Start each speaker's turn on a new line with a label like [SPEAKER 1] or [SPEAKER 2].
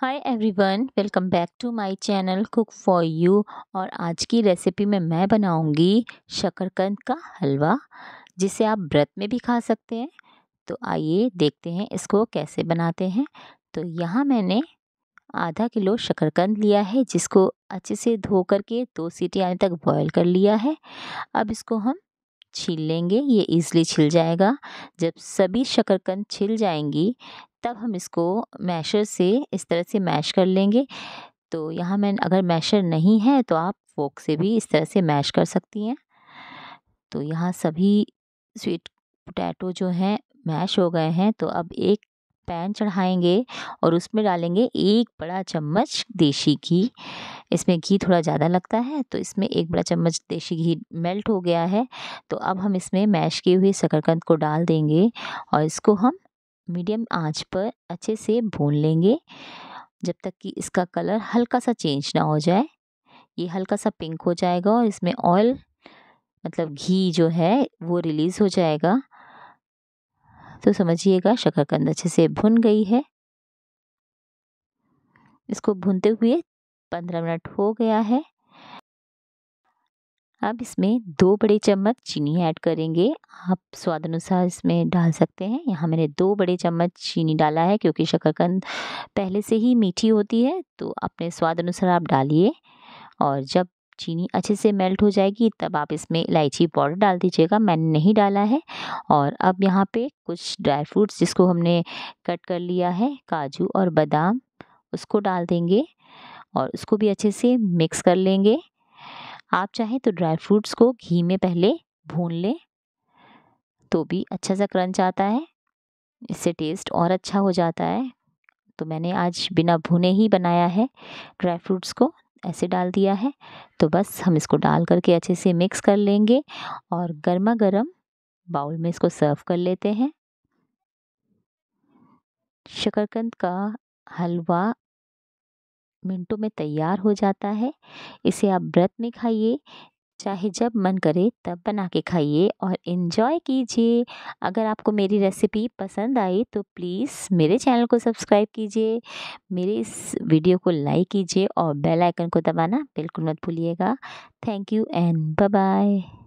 [SPEAKER 1] hi everyone welcome back to my channel cook for you और आज की recipe में मैं बनाऊंगी शकरकंद का हलवा जिसे आप व्रत में भी खा सकते हैं तो आइए देखते हैं इसको कैसे बनाते हैं तो यहाँ मैंने आधा किलो शकरकंद लिया है जिसको अच्छे से धो करके दो सीटी आने तक बॉयल कर लिया है अब इसको हम छील लेंगे ये ईज़िली छिल जाएगा जब सभी शकरकंद छिल जाएंगी तब हम इसको मैशर से इस तरह से मैश कर लेंगे तो यहाँ मैं अगर मैशर नहीं है तो आप फोक से भी इस तरह से मैश कर सकती हैं तो यहाँ सभी स्वीट पोटैटो जो हैं मैश हो गए हैं तो अब एक पैन चढ़ाएंगे और उसमें डालेंगे एक बड़ा चम्मच देशी घी इसमें घी थोड़ा ज़्यादा लगता है तो इसमें एक बड़ा चम्मच देशी घी मेल्ट हो गया है तो अब हम इसमें मैश किए हुए शकरकंद को डाल देंगे और इसको हम मीडियम आँच पर अच्छे से भून लेंगे जब तक कि इसका कलर हल्का सा चेंज ना हो जाए ये हल्का सा पिंक हो जाएगा और इसमें ऑयल मतलब घी जो है वो रिलीज़ हो जाएगा तो समझिएगा शक्करकंद अच्छे से भुन गई है इसको भूनते हुए पंद्रह मिनट हो गया है अब इसमें दो बड़े चम्मच चीनी ऐड करेंगे आप स्वाद अनुसार इसमें डाल सकते हैं यहाँ मैंने दो बड़े चम्मच चीनी डाला है क्योंकि शक्करकंद पहले से ही मीठी होती है तो अपने स्वाद अनुसार आप डालिए और जब चीनी अच्छे से मेल्ट हो जाएगी तब आप इसमें इलायची पाउडर डाल दीजिएगा मैंने नहीं डाला है और अब यहाँ पर कुछ ड्राई फ्रूट्स जिसको हमने कट कर लिया है काजू और बादाम उसको डाल देंगे और उसको भी अच्छे से मिक्स कर लेंगे आप चाहें तो ड्राई फ्रूट्स को घी में पहले भून लें तो भी अच्छा सा क्रंच आता है इससे टेस्ट और अच्छा हो जाता है तो मैंने आज बिना भुने ही बनाया है ड्राई फ्रूट्स को ऐसे डाल दिया है तो बस हम इसको डाल करके अच्छे से मिक्स कर लेंगे और गर्मा गर्म बाउल में इसको सर्व कर लेते हैं शकरकंद का हलवा मिनटों में तैयार हो जाता है इसे आप व्रत में खाइए चाहे जब मन करे तब बना के खाइए और इन्जॉय कीजिए अगर आपको मेरी रेसिपी पसंद आई तो प्लीज़ मेरे चैनल को सब्सक्राइब कीजिए मेरे इस वीडियो को लाइक कीजिए और बेल आइकन को दबाना बिल्कुल मत भूलिएगा thank you and bye bye